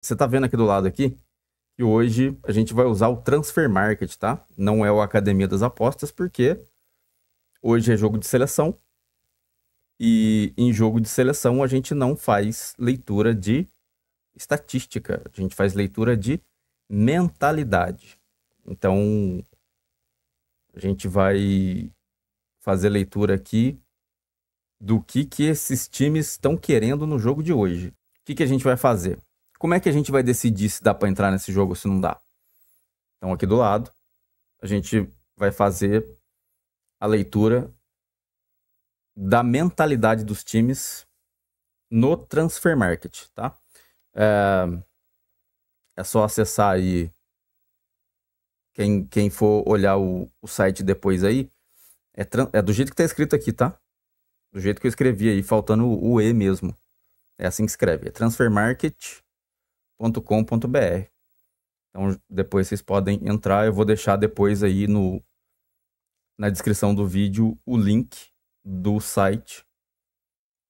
Você está vendo aqui do lado aqui que hoje a gente vai usar o transfer market, tá? Não é o academia das apostas porque hoje é jogo de seleção e em jogo de seleção a gente não faz leitura de estatística, a gente faz leitura de mentalidade. Então a gente vai fazer leitura aqui do que que esses times estão querendo no jogo de hoje. O que que a gente vai fazer? Como é que a gente vai decidir se dá para entrar nesse jogo ou se não dá? Então, aqui do lado, a gente vai fazer a leitura da mentalidade dos times no transfer market, tá? É, é só acessar aí. Quem, quem for olhar o, o site depois aí, é, é do jeito que tá escrito aqui, tá? Do jeito que eu escrevi aí, faltando o, o E mesmo. É assim que escreve. É market com.br. Então, depois vocês podem entrar. Eu vou deixar depois aí no, na descrição do vídeo o link do site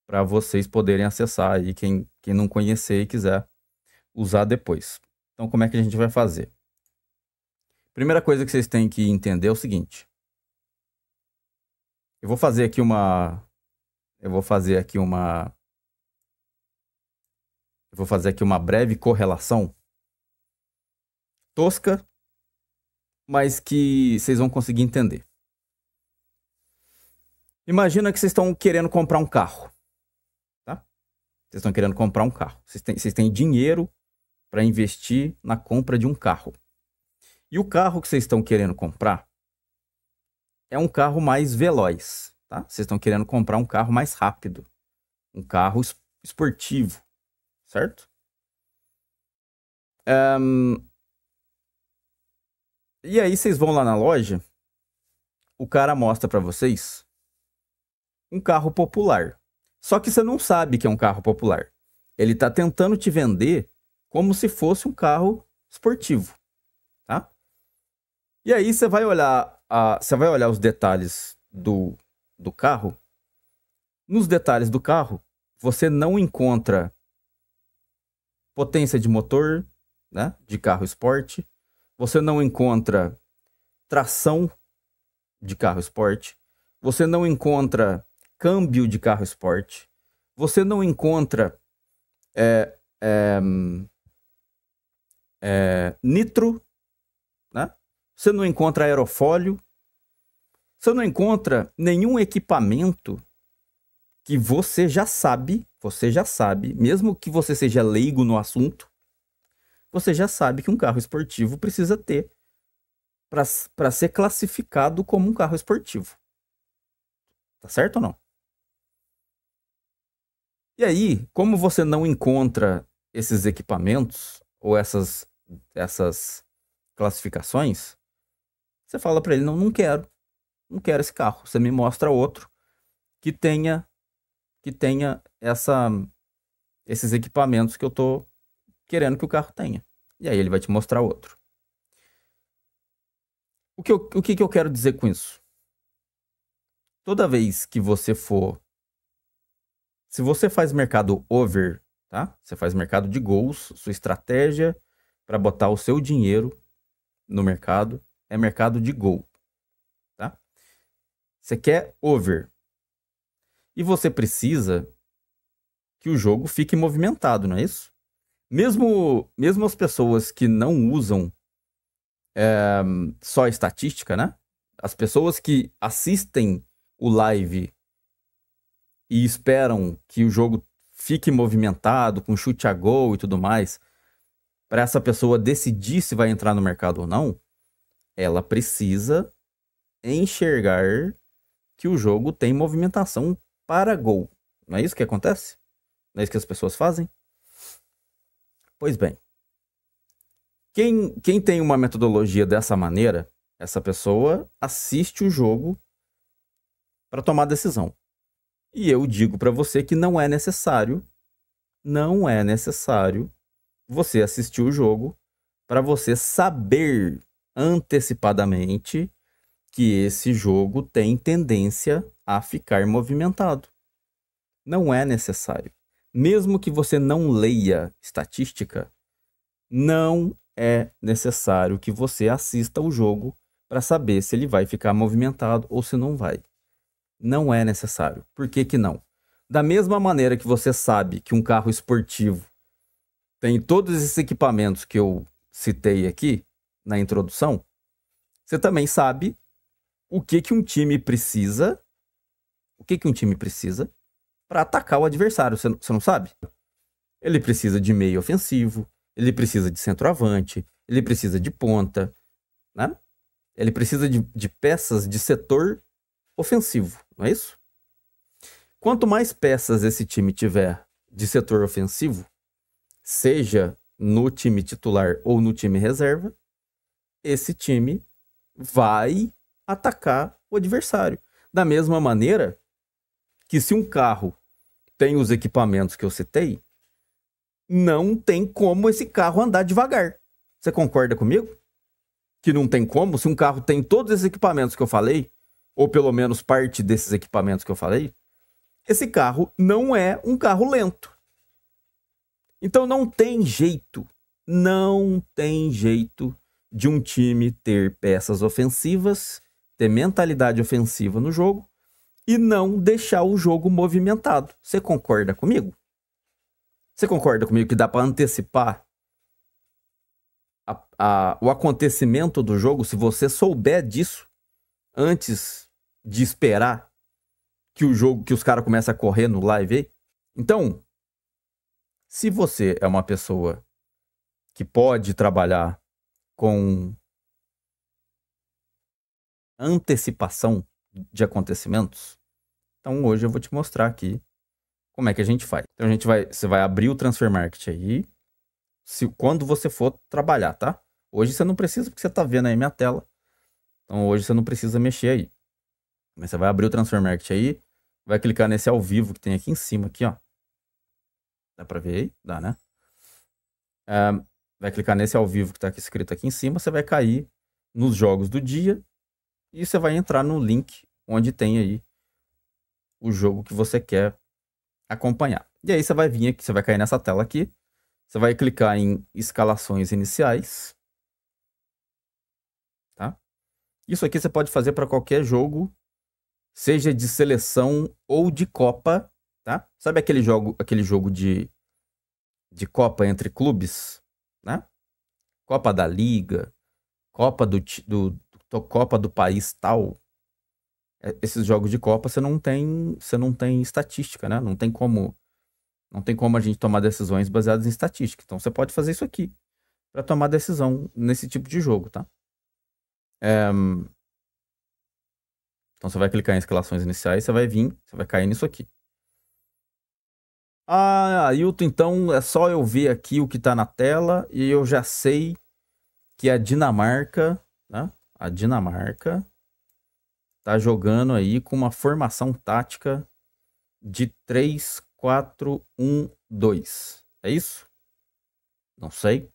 para vocês poderem acessar aí, quem, quem não conhecer e quiser usar depois. Então, como é que a gente vai fazer? Primeira coisa que vocês têm que entender é o seguinte. Eu vou fazer aqui uma. Eu vou fazer aqui uma eu vou fazer aqui uma breve correlação tosca, mas que vocês vão conseguir entender. Imagina que vocês estão querendo comprar um carro, tá? Vocês estão querendo comprar um carro. Vocês têm, vocês têm dinheiro para investir na compra de um carro. E o carro que vocês estão querendo comprar é um carro mais veloz, tá? Vocês estão querendo comprar um carro mais rápido, um carro esportivo, certo? Um, e aí vocês vão lá na loja, o cara mostra para vocês um carro popular. Só que você não sabe que é um carro popular. Ele tá tentando te vender como se fosse um carro esportivo, tá? E aí você vai olhar, a, você vai olhar os detalhes do, do carro. Nos detalhes do carro, você não encontra potência de motor, né, de carro esporte. Você não encontra tração de carro esporte. Você não encontra câmbio de carro esporte. Você não encontra é, é, é, nitro, né? Você não encontra aerofólio. Você não encontra nenhum equipamento que você já sabe você já sabe, mesmo que você seja leigo no assunto, você já sabe que um carro esportivo precisa ter para ser classificado como um carro esportivo. Tá certo ou não? E aí, como você não encontra esses equipamentos ou essas, essas classificações, você fala para ele: não, não quero, não quero esse carro. Você me mostra outro que tenha que tenha essa, esses equipamentos que eu estou querendo que o carro tenha. E aí ele vai te mostrar outro. O que, eu, o que, que eu quero dizer com isso? Toda vez que você for. Se você faz mercado over, tá? Você faz mercado de gols, sua estratégia para botar o seu dinheiro no mercado é mercado de gol, tá? Você quer over. E você precisa que o jogo fique movimentado, não é isso? Mesmo, mesmo as pessoas que não usam é, só estatística, né? As pessoas que assistem o live e esperam que o jogo fique movimentado, com chute a gol e tudo mais, para essa pessoa decidir se vai entrar no mercado ou não, ela precisa enxergar que o jogo tem movimentação para gol. Não é isso que acontece? é isso que as pessoas fazem? Pois bem, quem, quem tem uma metodologia dessa maneira, essa pessoa assiste o jogo para tomar decisão. E eu digo para você que não é necessário, não é necessário você assistir o jogo para você saber antecipadamente que esse jogo tem tendência a ficar movimentado. Não é necessário mesmo que você não leia estatística, não é necessário que você assista o jogo para saber se ele vai ficar movimentado ou se não vai. Não é necessário. Por que, que não? Da mesma maneira que você sabe que um carro esportivo tem todos esses equipamentos que eu citei aqui na introdução, você também sabe o que, que um time precisa, o que, que um time precisa para atacar o adversário. Você não, sabe? Ele precisa de meio ofensivo, ele precisa de centroavante, ele precisa de ponta, né? Ele precisa de, de peças de setor ofensivo, não é isso? Quanto mais peças esse time tiver de setor ofensivo, seja no time titular ou no time reserva, esse time vai atacar o adversário. Da mesma maneira que se um carro tem os equipamentos que eu citei, não tem como esse carro andar devagar. Você concorda comigo? Que não tem como? Se um carro tem todos esses equipamentos que eu falei, ou pelo menos parte desses equipamentos que eu falei, esse carro não é um carro lento. Então não tem jeito, não tem jeito de um time ter peças ofensivas, ter mentalidade ofensiva no jogo e não deixar o jogo movimentado. Você concorda comigo? Você concorda comigo que dá para antecipar a, a, o acontecimento do jogo se você souber disso antes de esperar que o jogo que os caras começam a correr no live aí? Então, se você é uma pessoa que pode trabalhar com antecipação de acontecimentos. Então hoje eu vou te mostrar aqui como é que a gente faz. Então a gente vai, você vai abrir o Transfer Market aí, se quando você for trabalhar, tá? Hoje você não precisa porque você tá vendo aí minha tela. Então hoje você não precisa mexer aí. Mas você vai abrir o Transfer Market aí, vai clicar nesse ao vivo que tem aqui em cima aqui, ó. Dá para ver aí? Dá, né? Ah, vai clicar nesse ao vivo que tá aqui escrito aqui em cima, você vai cair nos jogos do dia e você vai entrar no link onde tem aí o jogo que você quer acompanhar. E aí você vai vir aqui, você vai cair nessa tela aqui. Você vai clicar em escalações iniciais. Tá? Isso aqui você pode fazer para qualquer jogo, seja de seleção ou de Copa. Tá? Sabe aquele jogo, aquele jogo de, de Copa entre clubes? Né? Copa da Liga, Copa do, do, tô então, Copa do país tal. É, esses jogos de Copa você não tem, você não tem estatística, né? Não tem como não tem como a gente tomar decisões baseadas em estatística. Então você pode fazer isso aqui para tomar decisão nesse tipo de jogo, tá? É... Então você vai clicar em escalações iniciais, você vai vir, você vai cair nisso aqui. Ah, Ailton, então é só eu ver aqui o que está na tela e eu já sei que a é Dinamarca, né? a Dinamarca tá jogando aí com uma formação tática de 3-4-1-2. É isso? Não sei.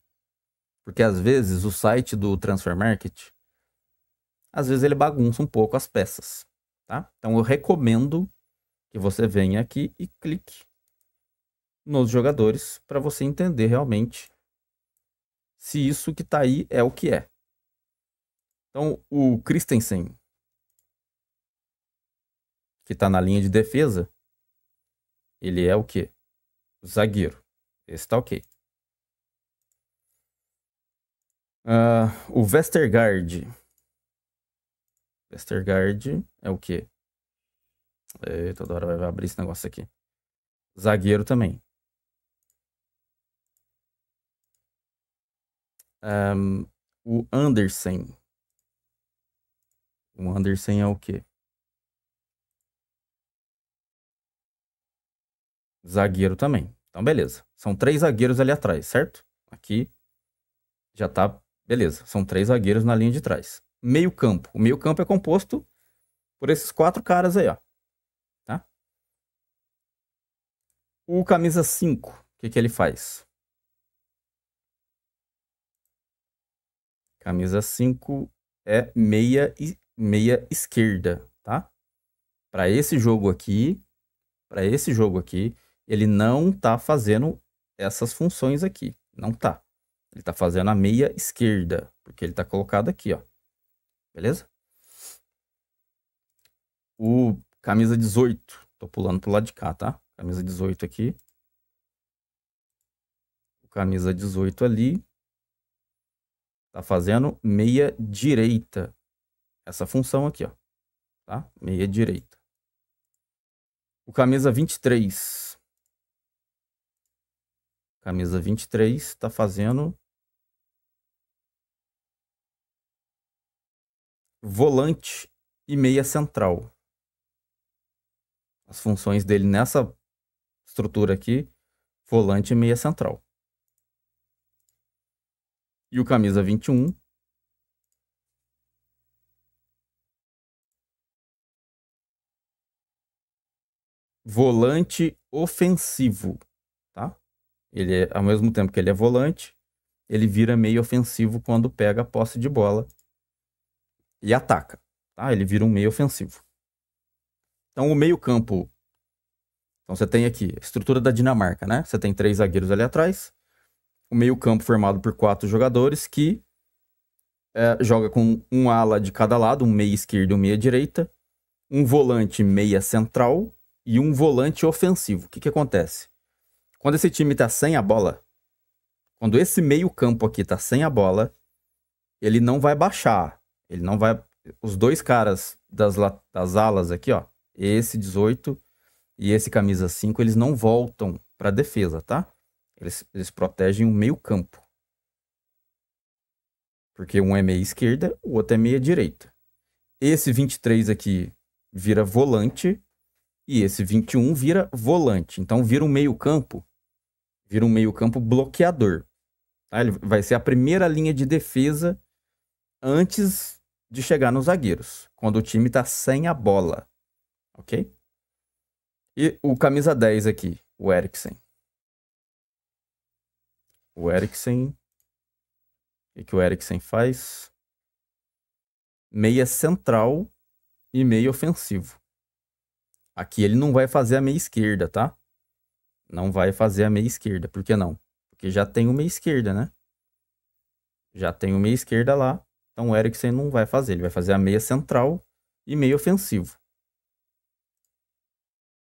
Porque às vezes o site do Transfer Market, às vezes ele bagunça um pouco as peças, tá? Então eu recomendo que você venha aqui e clique nos jogadores para você entender realmente se isso que está aí é o que é. Então, o Christensen, que está na linha de defesa, ele é o quê? zagueiro. Esse tá ok. Uh, o Vestergaard Vestergaard é o quê? É, toda hora vai abrir esse negócio aqui. Zagueiro também. Um, ah, o Andersen. O Anderson é o quê? Zagueiro também. Então, beleza. São três zagueiros ali atrás, certo? Aqui já tá. Beleza. São três zagueiros na linha de trás. Meio campo. O meio campo é composto por esses quatro caras aí, ó. Tá? O camisa 5, o que, que ele faz? Camisa 5 é meia e meia esquerda, tá? Para esse jogo aqui, para esse jogo aqui, ele não tá fazendo essas funções aqui, não tá. Ele tá fazendo a meia esquerda, porque ele tá colocado aqui, ó. Beleza? O camisa 18, tô pulando pro lado de cá, tá? Camisa 18 aqui. O camisa 18 ali tá fazendo meia direita, essa função aqui, ó, tá? Meia direita. O camisa 23. Camisa 23 está fazendo volante e meia central. As funções dele nessa estrutura aqui, volante e meia central. E o camisa 21 volante ofensivo, tá? Ele é, ao mesmo tempo que ele é volante, ele vira meio ofensivo quando pega a posse de bola e ataca, tá? Ele vira um meio ofensivo. Então o meio-campo então você tem aqui a estrutura da Dinamarca, né? Você tem três zagueiros ali atrás, o meio-campo formado por quatro jogadores que é, joga com um ala de cada lado, um meia esquerdo e um meia direita, um volante meia central, e um volante ofensivo. O que, que acontece? Quando esse time tá sem a bola, quando esse meio-campo aqui tá sem a bola, ele não vai baixar. Ele não vai. Os dois caras das, das alas aqui, ó, esse 18 e esse camisa 5, eles não voltam para defesa, tá? Eles, eles protegem o meio-campo. Porque um é meia esquerda, o outro é meia direita. Esse 23 aqui vira volante e esse 21 vira volante. Então vira um meio-campo. Vira um meio-campo bloqueador. Tá? Ele vai ser a primeira linha de defesa antes de chegar nos zagueiros. Quando o time está sem a bola. Ok? E o camisa 10 aqui, o Eriksen. O Eriksen. O que, que o Eriksen faz? Meia central e meio ofensivo. Aqui ele não vai fazer a meia esquerda, tá? Não vai fazer a meia esquerda. Por que não? Porque já tem uma meia esquerda, né? Já tem uma meia esquerda lá. Então o Eriksen não vai fazer. Ele vai fazer a meia central e meio ofensivo.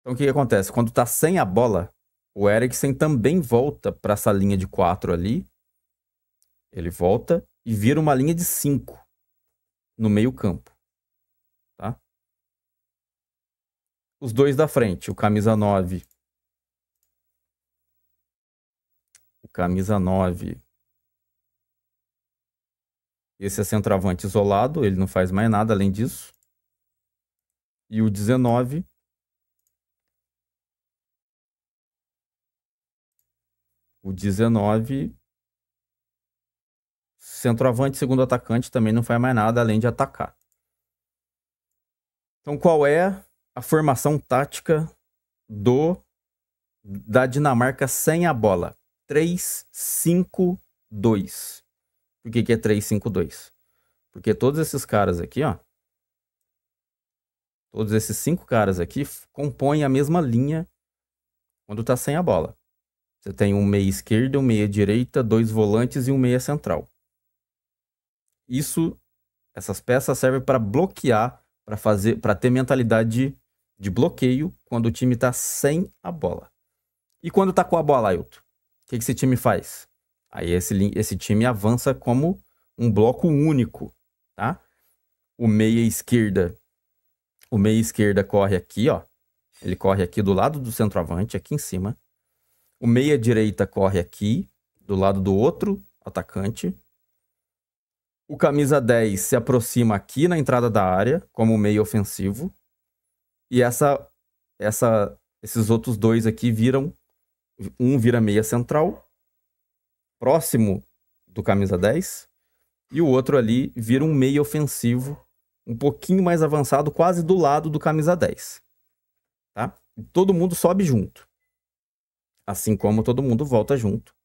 Então o que, que acontece? Quando tá sem a bola, o Eriksen também volta para essa linha de 4 ali. Ele volta e vira uma linha de 5 no meio campo. os dois da frente, o camisa 9. O camisa 9. Esse é centroavante isolado, ele não faz mais nada além disso. E o 19. O 19. Centroavante, segundo atacante, também não faz mais nada além de atacar. Então qual é a formação tática do da Dinamarca sem a bola. 3-5-2. Por que, que é 3-5-2? Porque todos esses caras aqui, ó. Todos esses cinco caras aqui compõem a mesma linha quando tá sem a bola. Você tem um meia esquerda, um meia direita, dois volantes e um meia central. Isso, essas peças servem para bloquear, para fazer, para ter mentalidade de bloqueio quando o time está sem a bola. E quando tá com a bola, Ailton? O que, que esse time faz? Aí esse, esse time avança como um bloco único, tá? O meia esquerda, o meia esquerda corre aqui, ó. Ele corre aqui do lado do centroavante, aqui em cima. O meia direita corre aqui, do lado do outro atacante. O camisa 10 se aproxima aqui na entrada da área, como meio ofensivo. E essa, essa, esses outros dois aqui viram. Um vira meia central, próximo do camisa 10, e o outro ali vira um meia ofensivo, um pouquinho mais avançado, quase do lado do camisa 10. Tá? E todo mundo sobe junto. Assim como todo mundo volta junto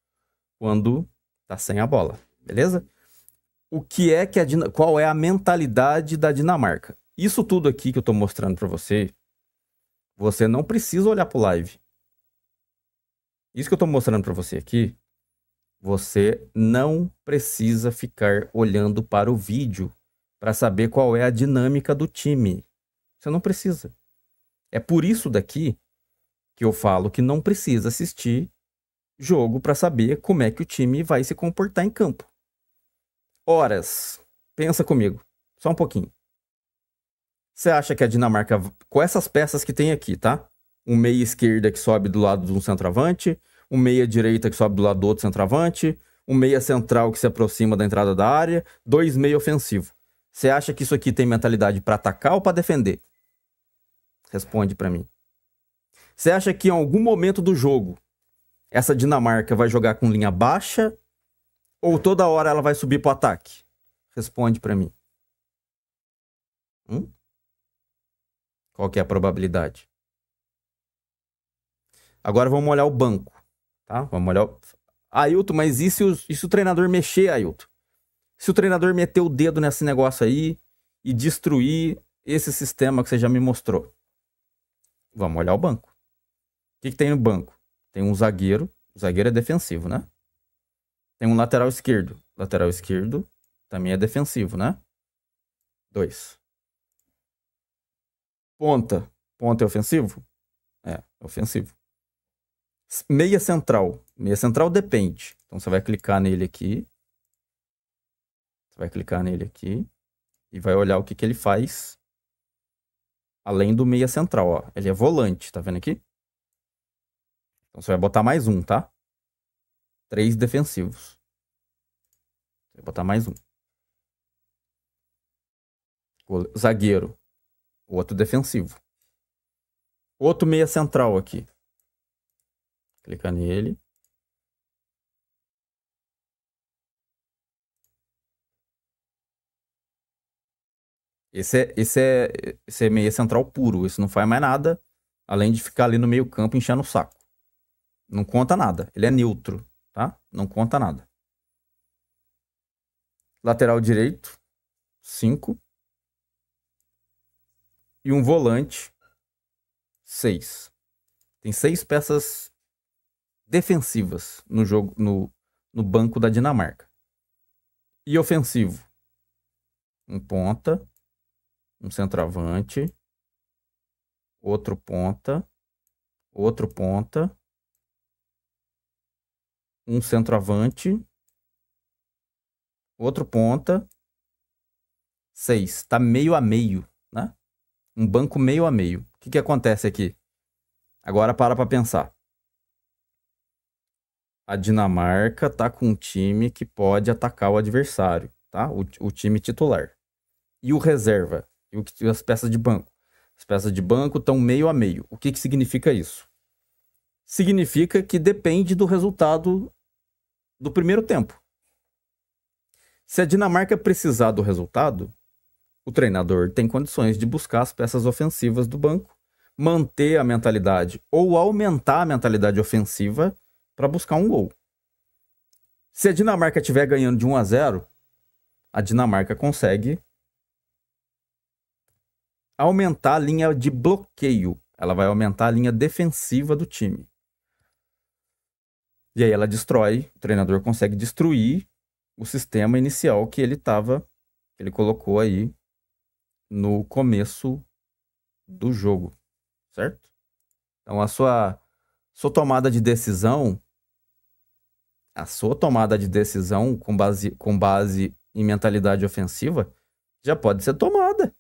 quando tá sem a bola, beleza? O que é que a Din... qual é a mentalidade da Dinamarca? Isso tudo aqui que eu estou mostrando para você, você não precisa olhar para o live. Isso que eu estou mostrando para você aqui, você não precisa ficar olhando para o vídeo para saber qual é a dinâmica do time. Você não precisa. É por isso daqui que eu falo que não precisa assistir jogo para saber como é que o time vai se comportar em campo. Horas. Pensa comigo. Só um pouquinho. Você acha que a Dinamarca, com essas peças que tem aqui, tá? Um meia esquerda que sobe do lado de um centroavante, um meia direita que sobe do lado do outro centroavante, um meia central que se aproxima da entrada da área, dois meia ofensivo. Você acha que isso aqui tem mentalidade para atacar ou para defender? Responde para mim. Você acha que em algum momento do jogo essa Dinamarca vai jogar com linha baixa ou toda hora ela vai subir para o ataque? Responde para mim. Hum? Qual que é a probabilidade? Agora vamos olhar o banco, tá? Vamos olhar o... Ailton, mas e se, o, e se o treinador mexer, Ailton? Se o treinador meter o dedo nesse negócio aí e destruir esse sistema que você já me mostrou? Vamos olhar o banco. O que, que tem no banco? Tem um zagueiro. O zagueiro é defensivo, né? Tem um lateral esquerdo. Lateral esquerdo também é defensivo, né? Dois. Ponta. Ponta é ofensivo? É, é ofensivo. Meia central. Meia central depende. Então você vai clicar nele aqui. Você vai clicar nele aqui e vai olhar o que, que ele faz além do meia central, ó. Ele é volante, tá vendo aqui? Então você vai botar mais um, tá? Três defensivos. Você vai botar mais um. Zagueiro. Outro defensivo. Outro meia central aqui. Clicar nele. Esse é, esse é, esse é meia central puro. Esse não faz mais nada, além de ficar ali no meio campo enchendo o saco. Não conta nada. Ele é neutro, tá? Não conta nada. Lateral direito, 5 e um volante. Seis. Tem seis peças defensivas no jogo no, no banco da Dinamarca. E ofensivo. Um ponta, um centroavante, outro ponta, outro ponta, um centroavante, outro ponta, seis. Tá meio a meio, né? Um banco meio a meio. O que, que acontece aqui? Agora para para pensar. A Dinamarca tá com um time que pode atacar o adversário, tá? O, o time titular. E o reserva? E, o, e as peças de banco? As peças de banco estão meio a meio. O que, que significa isso? Significa que depende do resultado do primeiro tempo. Se a Dinamarca precisar do resultado, o treinador tem condições de buscar as peças ofensivas do banco, manter a mentalidade ou aumentar a mentalidade ofensiva para buscar um gol. Se a Dinamarca estiver ganhando de 1 a 0, a Dinamarca consegue aumentar a linha de bloqueio. Ela vai aumentar a linha defensiva do time. E aí ela destrói, o treinador consegue destruir o sistema inicial que ele estava, que ele colocou aí no começo do jogo, certo? Então a sua sua tomada de decisão a sua tomada de decisão com base com base em mentalidade ofensiva já pode ser tomada. O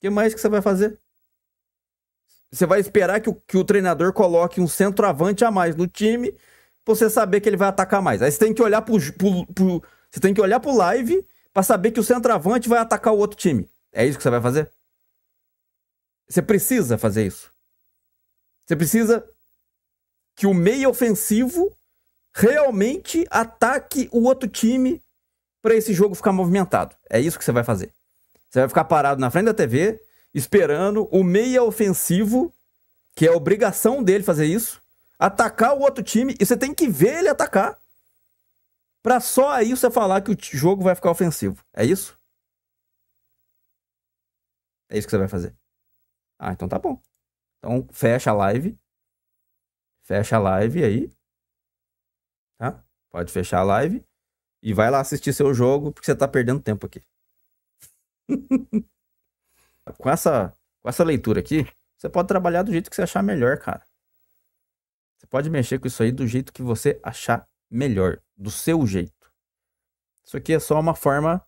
que mais que você vai fazer? Você vai esperar que o, que o treinador coloque um centroavante a mais no time pra você saber que ele vai atacar mais. Aí você tem que olhar pro, pro, pro você tem que olhar pro live para saber que o centroavante vai atacar o outro time. É isso que você vai fazer? Você precisa fazer isso. Você precisa que o meio ofensivo realmente ataque o outro time para esse jogo ficar movimentado. É isso que você vai fazer. Você vai ficar parado na frente da TV esperando o meia ofensivo, que é obrigação dele fazer isso, atacar o outro time e você tem que ver ele atacar. Para só aí você falar que o jogo vai ficar ofensivo. É isso? É isso que você vai fazer. Ah, então tá bom. Então fecha a live. Fecha a live aí. Tá? Pode fechar a live. E vai lá assistir seu jogo, porque você tá perdendo tempo aqui. com, essa, com essa leitura aqui, você pode trabalhar do jeito que você achar melhor, cara. Você pode mexer com isso aí do jeito que você achar melhor, do seu jeito. Isso aqui é só uma forma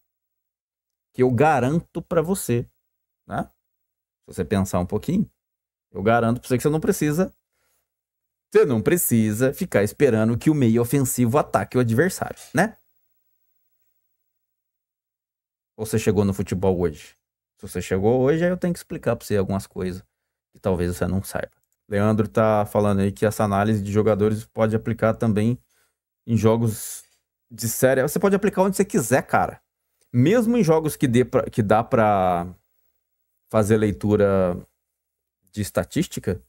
que eu garanto para você né? Se você pensar um pouquinho, eu garanto para você que você não precisa. Você não precisa ficar esperando que o meio ofensivo ataque o adversário, né? Ou você chegou no futebol hoje? Se você chegou hoje, aí eu tenho que explicar para você algumas coisas que talvez você não saiba. Leandro tá falando aí que essa análise de jogadores pode aplicar também em jogos de série. Você pode aplicar onde você quiser, cara. Mesmo em jogos que, dê pra, que dá pra fazer leitura de estatística,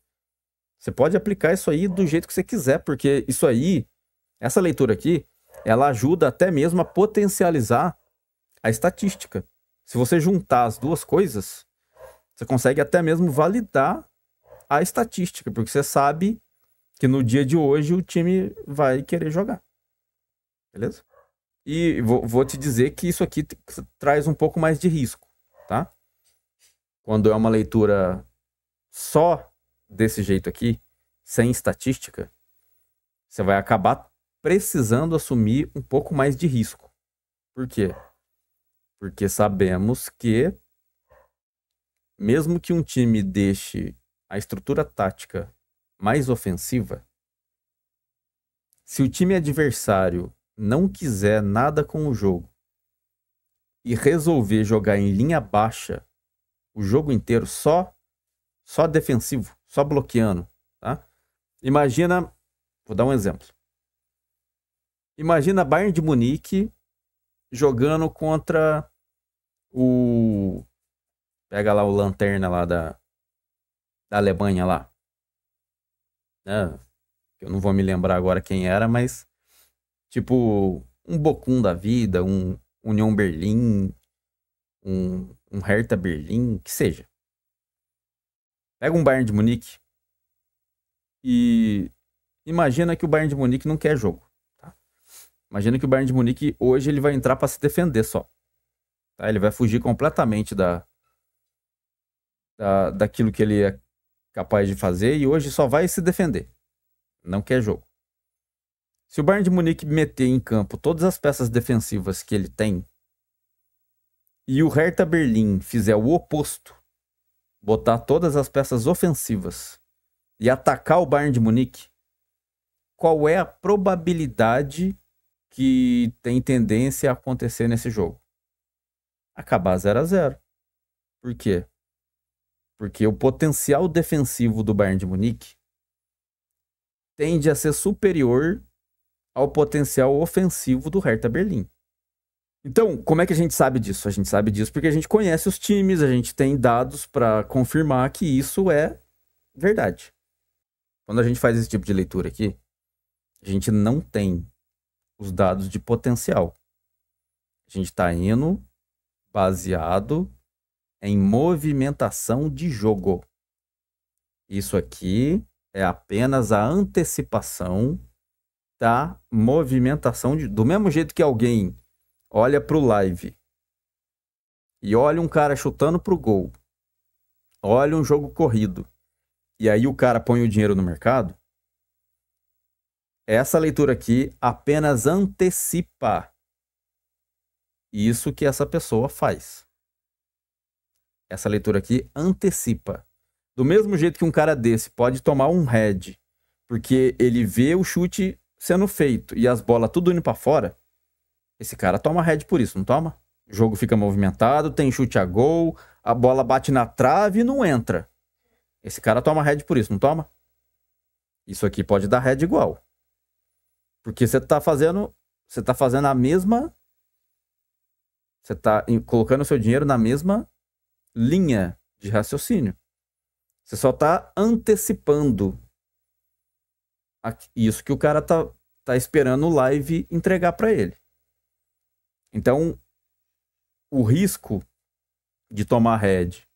você pode aplicar isso aí do jeito que você quiser, porque isso aí, essa leitura aqui, ela ajuda até mesmo a potencializar a estatística. Se você juntar as duas coisas, você consegue até mesmo validar a estatística, porque você sabe que no dia de hoje o time vai querer jogar. Beleza? E vou, vou te dizer que isso aqui traz um pouco mais de risco, tá? quando é uma leitura só desse jeito aqui, sem estatística, você vai acabar precisando assumir um pouco mais de risco. Por quê? Porque sabemos que, mesmo que um time deixe a estrutura tática mais ofensiva, se o time adversário não quiser nada com o jogo e resolver jogar em linha baixa o jogo inteiro só só defensivo, só bloqueando, tá? Imagina, vou dar um exemplo. Imagina Bayern de Munique jogando contra o pega lá o lanterna lá da da Alemanha lá. Né? Eu não vou me lembrar agora quem era, mas tipo um Bocum da vida, um União Berlim, um um Hertha Berlim, que seja. Pega um Bayern de Munique e imagina que o Bayern de Munique não quer jogo. Tá? Imagina que o Bayern de Munique hoje ele vai entrar para se defender só. Tá? Ele vai fugir completamente da, da daquilo que ele é capaz de fazer e hoje só vai se defender. Não quer jogo. Se o Bayern de Munique meter em campo todas as peças defensivas que ele tem e o Hertha Berlim fizer o oposto, botar todas as peças ofensivas e atacar o Bayern de Munique, qual é a probabilidade que tem tendência a acontecer nesse jogo? Acabar 0 a 0. Por quê? Porque o potencial defensivo do Bayern de Munique tende a ser superior ao potencial ofensivo do Hertha Berlim. Então, como é que a gente sabe disso? A gente sabe disso porque a gente conhece os times, a gente tem dados para confirmar que isso é verdade. Quando a gente faz esse tipo de leitura aqui, a gente não tem os dados de potencial. A gente está indo baseado em movimentação de jogo. Isso aqui é apenas a antecipação da movimentação de, do mesmo jeito que alguém olha pro live e olha um cara chutando pro gol, olha um jogo corrido, e aí o cara põe o dinheiro no mercado, essa leitura aqui apenas antecipa isso que essa pessoa faz. Essa leitura aqui antecipa. Do mesmo jeito que um cara desse pode tomar um head, porque ele vê o chute sendo feito e as bolas tudo indo para fora, esse cara toma head por isso, não toma? O jogo fica movimentado, tem chute a gol, a bola bate na trave e não entra. Esse cara toma head por isso, não toma? Isso aqui pode dar head igual. Porque você tá fazendo, você tá fazendo a mesma você tá colocando seu dinheiro na mesma linha de raciocínio. Você só tá antecipando isso que o cara tá, tá esperando o live entregar para ele. Então, o risco de tomar head,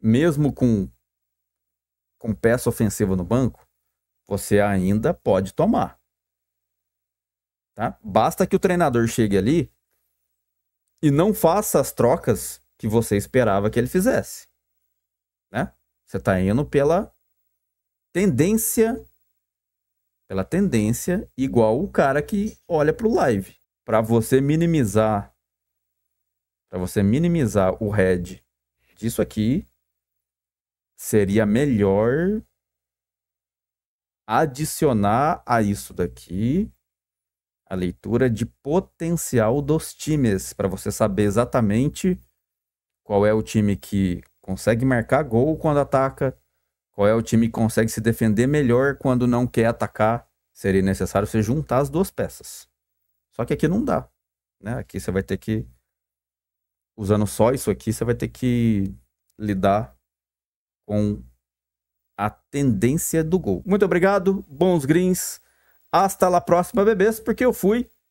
mesmo com, com peça ofensiva no banco, você ainda pode tomar. Tá? Basta que o treinador chegue ali e não faça as trocas que você esperava que ele fizesse. Né? Você está indo pela tendência, pela tendência igual o cara que olha para o live para você minimizar para você minimizar o head disso aqui seria melhor adicionar a isso daqui a leitura de potencial dos times para você saber exatamente qual é o time que consegue marcar gol quando ataca, qual é o time que consegue se defender melhor quando não quer atacar. Seria necessário você juntar as duas peças. Só que aqui não dá. Né? Aqui você vai ter que. Usando só isso aqui, você vai ter que lidar com a tendência do gol. Muito obrigado, bons greens. Hasta lá próxima, bebês, porque eu fui.